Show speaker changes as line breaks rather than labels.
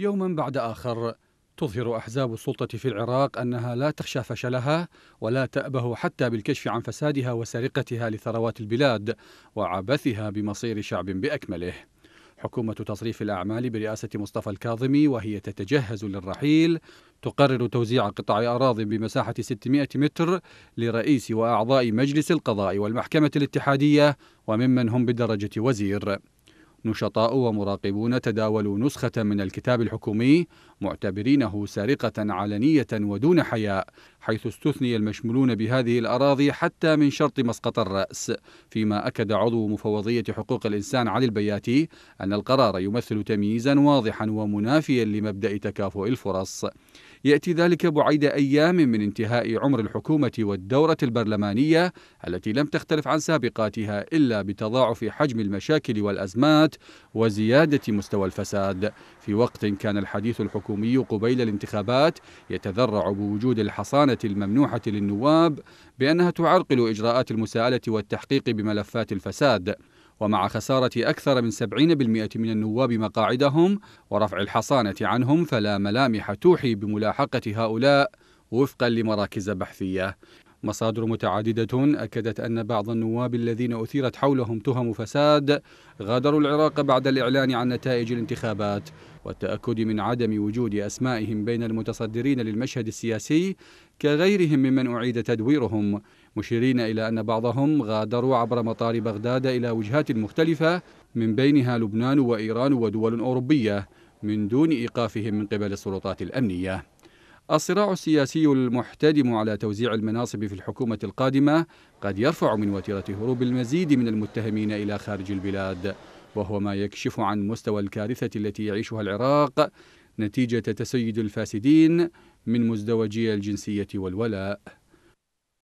يوما بعد آخر تظهر أحزاب السلطة في العراق أنها لا تخشى فشلها ولا تأبه حتى بالكشف عن فسادها وسرقتها لثروات البلاد وعبثها بمصير شعب بأكمله حكومة تصريف الأعمال برئاسة مصطفى الكاظمي وهي تتجهز للرحيل تقرر توزيع قطع أراض بمساحة 600 متر لرئيس وأعضاء مجلس القضاء والمحكمة الاتحادية وممن هم بدرجة وزير نشطاء ومراقبون تداولوا نسخة من الكتاب الحكومي معتبرينه سرقة علنية ودون حياء حيث استثني المشمولون بهذه الأراضي حتى من شرط مسقط الرأس فيما أكد عضو مفوضية حقوق الإنسان علي البياتي أن القرار يمثل تمييزا واضحا ومنافيا لمبدأ تكافؤ الفرص يأتي ذلك بعيد أيام من انتهاء عمر الحكومة والدورة البرلمانية التي لم تختلف عن سابقاتها إلا بتضاعف حجم المشاكل والأزمات وزيادة مستوى الفساد في وقت كان الحديث الحكومي الحكومي قبيل الانتخابات يتذرع بوجود الحصانة الممنوحة للنواب بأنها تعرقل إجراءات المساءلة والتحقيق بملفات الفساد ومع خسارة أكثر من 70% من النواب مقاعدهم ورفع الحصانة عنهم فلا ملامح توحي بملاحقة هؤلاء وفقا لمراكز بحثية مصادر متعددة أكدت أن بعض النواب الذين أثيرت حولهم تهم فساد غادروا العراق بعد الإعلان عن نتائج الانتخابات والتأكد من عدم وجود أسمائهم بين المتصدرين للمشهد السياسي كغيرهم ممن أعيد تدويرهم مشيرين إلى أن بعضهم غادروا عبر مطار بغداد إلى وجهات مختلفة من بينها لبنان وإيران ودول أوروبية من دون إيقافهم من قبل السلطات الأمنية الصراع السياسي المحتدم على توزيع المناصب في الحكومة القادمة قد يرفع من وتيرة هروب المزيد من المتهمين إلى خارج البلاد وهو ما يكشف عن مستوى الكارثة التي يعيشها العراق نتيجة تسيد الفاسدين من مزدوجي الجنسية والولاء